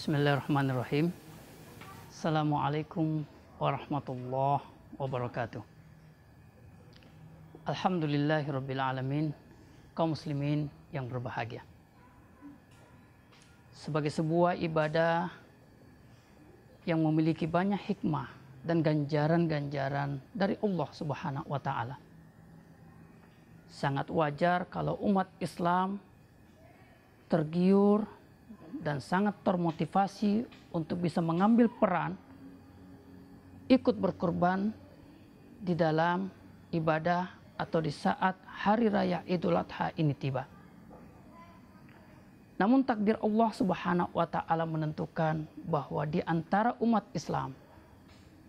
Bismillahirrahmanirrahim. Assalamualaikum warahmatullahi wabarakatuh. Alhamdulillahirrabbilalamin. Kaum muslimin yang berbahagia. Sebagai sebuah ibadah yang memiliki banyak hikmah dan ganjaran-ganjaran dari Allah Subhanahu wa taala. Sangat wajar kalau umat Islam tergiur dan sangat termotivasi untuk bisa mengambil peran ikut berkorban di dalam ibadah atau di saat hari raya Idul Adha ini tiba. Namun takdir Allah Subhanahu wa taala menentukan bahwa di antara umat Islam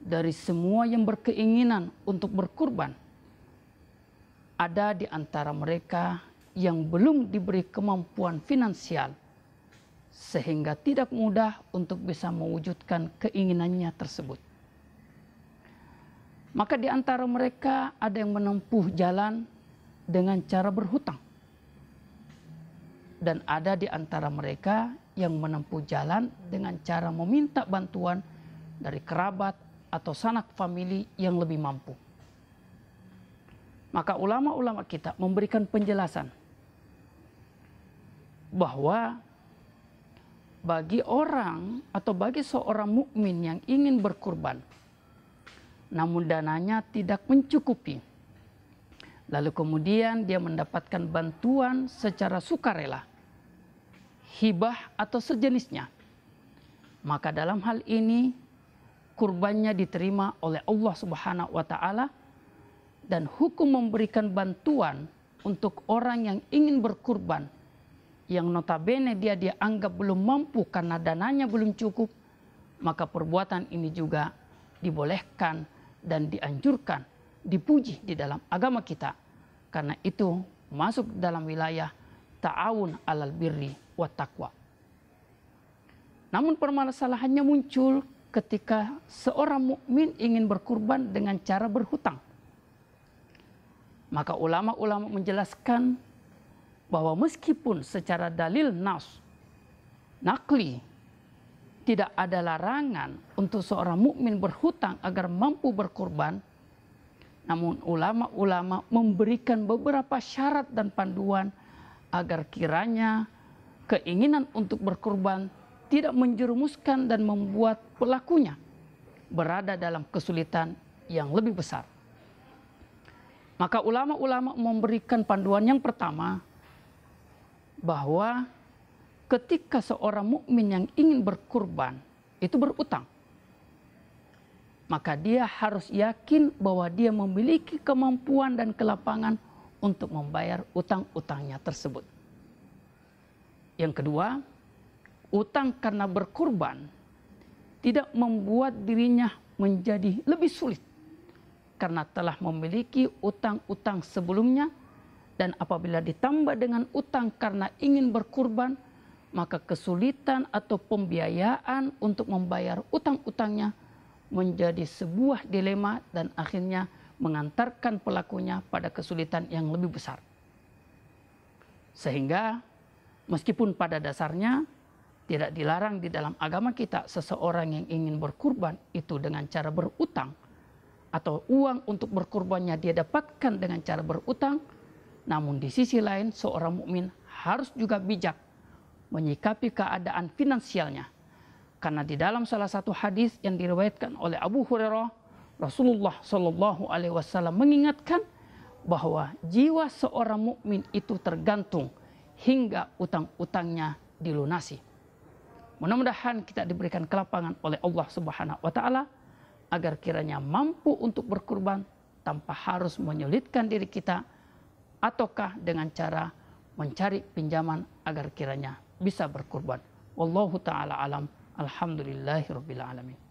dari semua yang berkeinginan untuk berkurban ada di antara mereka yang belum diberi kemampuan finansial sehingga tidak mudah untuk bisa mewujudkan keinginannya tersebut. Maka di antara mereka ada yang menempuh jalan dengan cara berhutang. Dan ada di antara mereka yang menempuh jalan dengan cara meminta bantuan dari kerabat atau sanak famili yang lebih mampu. Maka ulama-ulama kita memberikan penjelasan bahwa bagi orang atau bagi seorang mukmin yang ingin berkurban, namun dananya tidak mencukupi. Lalu kemudian dia mendapatkan bantuan secara sukarela, hibah atau sejenisnya. Maka dalam hal ini kurbannya diterima oleh Allah Subhanahu wa taala dan hukum memberikan bantuan untuk orang yang ingin berkurban yang notabene dia dianggap belum mampu karena dananya belum cukup, maka perbuatan ini juga dibolehkan dan dianjurkan, dipuji di dalam agama kita. Karena itu masuk dalam wilayah ta'awun alal birri wa taqwa. Namun permasalahannya muncul ketika seorang mukmin ingin berkurban dengan cara berhutang. Maka ulama-ulama menjelaskan bahwa meskipun secara dalil nas nakli tidak ada larangan untuk seorang mukmin berhutang agar mampu berkorban namun ulama-ulama memberikan beberapa syarat dan panduan agar kiranya keinginan untuk berkorban tidak menjerumuskan dan membuat pelakunya berada dalam kesulitan yang lebih besar. Maka ulama-ulama memberikan panduan yang pertama, bahwa ketika seorang mukmin yang ingin berkurban itu berutang maka dia harus yakin bahwa dia memiliki kemampuan dan kelapangan untuk membayar utang-utangnya tersebut. Yang kedua, utang karena berkurban tidak membuat dirinya menjadi lebih sulit karena telah memiliki utang-utang sebelumnya dan apabila ditambah dengan utang karena ingin berkurban, maka kesulitan atau pembiayaan untuk membayar utang-utangnya menjadi sebuah dilema dan akhirnya mengantarkan pelakunya pada kesulitan yang lebih besar. Sehingga meskipun pada dasarnya tidak dilarang di dalam agama kita seseorang yang ingin berkurban itu dengan cara berutang atau uang untuk berkurbannya dia dapatkan dengan cara berutang, namun di sisi lain seorang mukmin harus juga bijak menyikapi keadaan finansialnya. Karena di dalam salah satu hadis yang diriwayatkan oleh Abu Hurairah, Rasulullah Shallallahu alaihi wasallam mengingatkan bahwa jiwa seorang mukmin itu tergantung hingga utang-utangnya dilunasi. Mudah-mudahan kita diberikan kelapangan oleh Allah Subhanahu wa taala agar kiranya mampu untuk berkurban tanpa harus menyulitkan diri kita ataukah dengan cara mencari pinjaman agar kiranya bisa berkurban. Wallahu taala alam. Alhamdulillahirabbil alamin.